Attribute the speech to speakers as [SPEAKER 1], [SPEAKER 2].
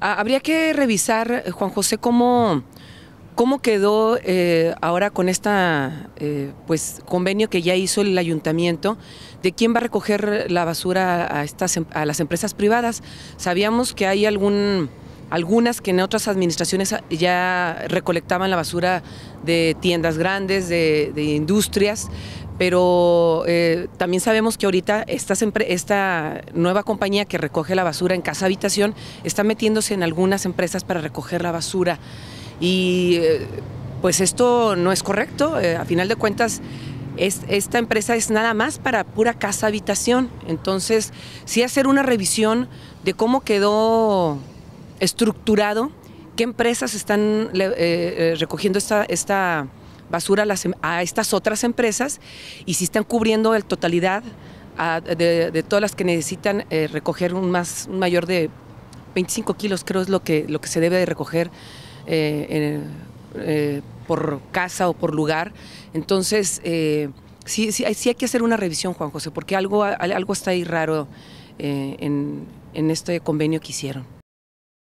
[SPEAKER 1] Habría que revisar, eh, Juan José, cómo, cómo quedó eh, ahora con este pues, convenio que ya hizo el ayuntamiento de quién va a recoger la basura a, estas, em, a las empresas privadas. Sabíamos que hay algún algunas que en otras administraciones ah, ya recolectaban la basura de tiendas grandes, de, industrias, pero eh, también sabemos que ahorita esta, nueva compañía que recoge la basura en casa habitación está metiéndose en algunas empresas para recoger la basura y eh, pues esto no es correcto, eh, a final de cuentas esta empresa es nada más para pura casa habitación. Entonces, sí hacer una revisión de cómo quedó estructurado qué empresas están eh, eh, recogiendo esta, esta basura em, a, estas otras empresas y si están cubriendo la totalidad de, todas las que necesitan eh, recoger un, más, mayor de 25 kilos, creo es lo que, lo que se debe de recoger por casa o por lugar. Entonces, sí, sí, hay, sí hay que hacer una revisión, Juan José, porque algo, algo está ahí raro en este convenio que hicieron.